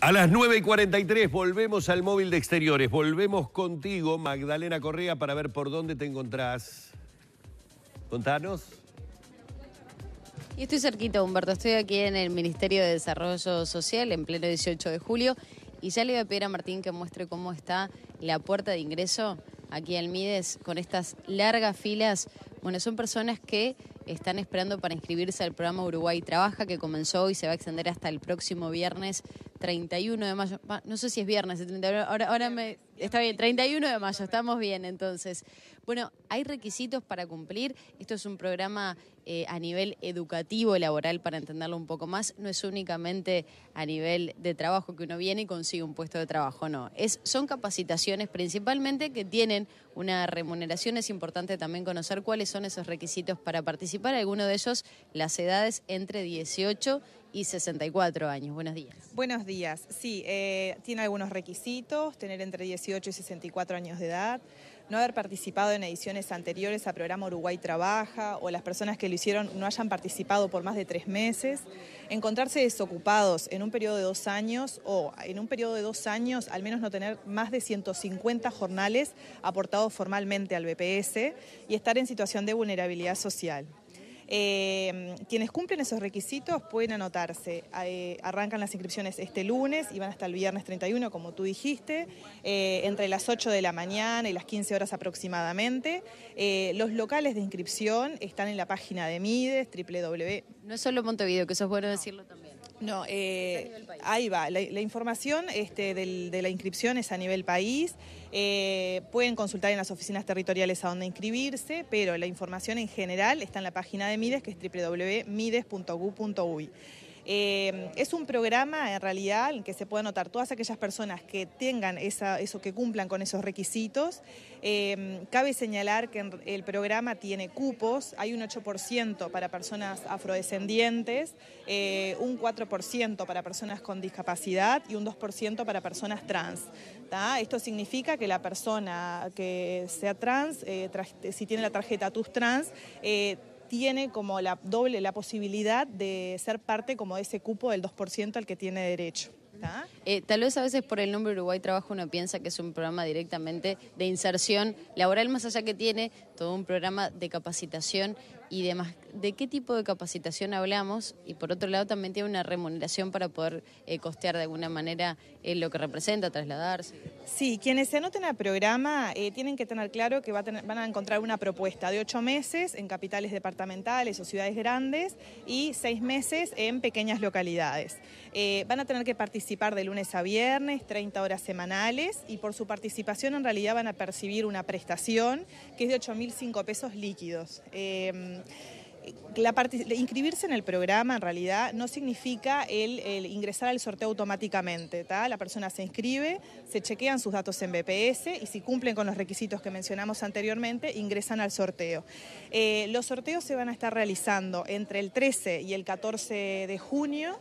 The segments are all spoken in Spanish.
A las 9.43, volvemos al móvil de exteriores. Volvemos contigo, Magdalena Correa, para ver por dónde te encontrás. Contanos. Y estoy cerquita, Humberto. Estoy aquí en el Ministerio de Desarrollo Social, en pleno 18 de julio. Y ya le voy a pedir a Martín que muestre cómo está la puerta de ingreso aquí al Mides con estas largas filas. Bueno, son personas que están esperando para inscribirse al programa Uruguay Trabaja, que comenzó y se va a extender hasta el próximo viernes 31 de mayo, no sé si es viernes, 31, ahora, ahora me, está bien, 31 de mayo, estamos bien entonces. Bueno, hay requisitos para cumplir, esto es un programa eh, a nivel educativo, laboral, para entenderlo un poco más, no es únicamente a nivel de trabajo que uno viene y consigue un puesto de trabajo, no, es, son capacitaciones principalmente que tienen una remuneración, es importante también conocer cuáles son esos requisitos para participar, Alguno de ellos las edades entre 18 y y 64 años. Buenos días. Buenos días. Sí, eh, tiene algunos requisitos, tener entre 18 y 64 años de edad, no haber participado en ediciones anteriores a programa Uruguay Trabaja o las personas que lo hicieron no hayan participado por más de tres meses, encontrarse desocupados en un periodo de dos años o en un periodo de dos años al menos no tener más de 150 jornales aportados formalmente al BPS y estar en situación de vulnerabilidad social. Eh, quienes cumplen esos requisitos pueden anotarse. arrancan las inscripciones este lunes y van hasta el viernes 31, como tú dijiste, eh, entre las 8 de la mañana y las 15 horas aproximadamente. Eh, los locales de inscripción están en la página de Mides, www. No es solo Montevideo, que eso es bueno decirlo también. No, eh, ahí va. La, información este, de la inscripción es a nivel país. Eh, pueden consultar en las oficinas territoriales a dónde inscribirse, pero la información en general está en la página de Mides, que es www.mides.gu.uy. Eh, es un programa en realidad en que se puede anotar todas aquellas personas que tengan esa, eso, que cumplan con esos requisitos. Eh, cabe señalar que el programa tiene cupos, hay un 8% para personas afrodescendientes, eh, un 4% para personas con discapacidad y un 2% para personas trans. Esto significa que la persona que sea trans, si tiene la tarjeta TUS trans, tiene como la doble la posibilidad de ser parte como de ese cupo del 2% al que tiene derecho. Eh, tal vez a veces por el nombre Uruguay Trabajo uno piensa que es un programa directamente de inserción laboral, más allá que tiene todo un programa de capacitación y demás. ¿De qué tipo de capacitación hablamos? Y por otro lado también tiene una remuneración para poder eh, costear de alguna manera eh, lo que representa trasladarse. Sí, quienes se anoten al programa eh, tienen que tener claro que van a encontrar una propuesta de ocho meses en capitales departamentales o ciudades grandes y seis meses en pequeñas localidades. van a tener que participar de lunes a viernes, 30 horas semanales y por su participación en realidad van a percibir una prestación que es de 8.000 5 pesos líquidos. Em, inscribirse en el programa en realidad no significa el, ingresar al sorteo automáticamente. La persona se inscribe, se chequean sus datos en BPS y si cumplen con los requisitos que mencionamos anteriormente, ingresan al sorteo. Eh, los sorteos se van a estar realizando entre el 13 y el 14 de junio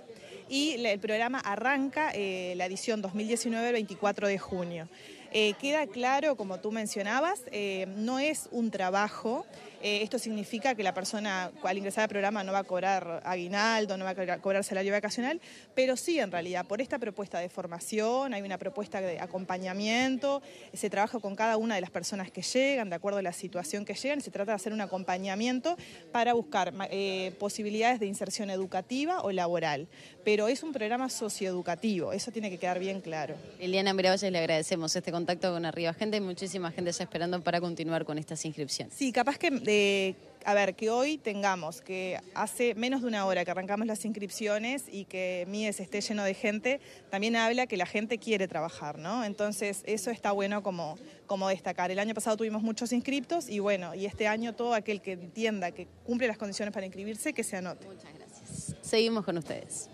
y el programa arranca eh, la edición 2019 el 24 de junio. Eh, queda claro, como tú mencionabas, eh, no es un trabajo. Eh, esto significa que la persona al ingresar al programa no va a cobrar aguinaldo, no va a cobrar salario vacacional, pero sí, en realidad, por esta propuesta de formación, hay una propuesta de acompañamiento, se trabaja con cada una de las personas que llegan, de acuerdo a la situación que llegan, se trata de hacer un acompañamiento para buscar posibilidades de inserción educativa o laboral. Pero es un programa socioeducativo, eso tiene que quedar bien claro. Eliana Miravalles, le agradecemos este contacto con Arriba Gente. y muchísima gente ya esperando para continuar con estas inscripciones. Sí, capaz que, a ver, que hoy tengamos que hace menos de una hora que arrancamos las inscripciones y que Mies esté lleno de gente, también habla que la gente quiere trabajar, ¿no? Entonces, eso está bueno como, como destacar. El año pasado tuvimos muchos inscriptos y bueno, y este año todo aquel que entienda que cumple las condiciones para inscribirse, que se anote. Muchas gracias. Seguimos con ustedes.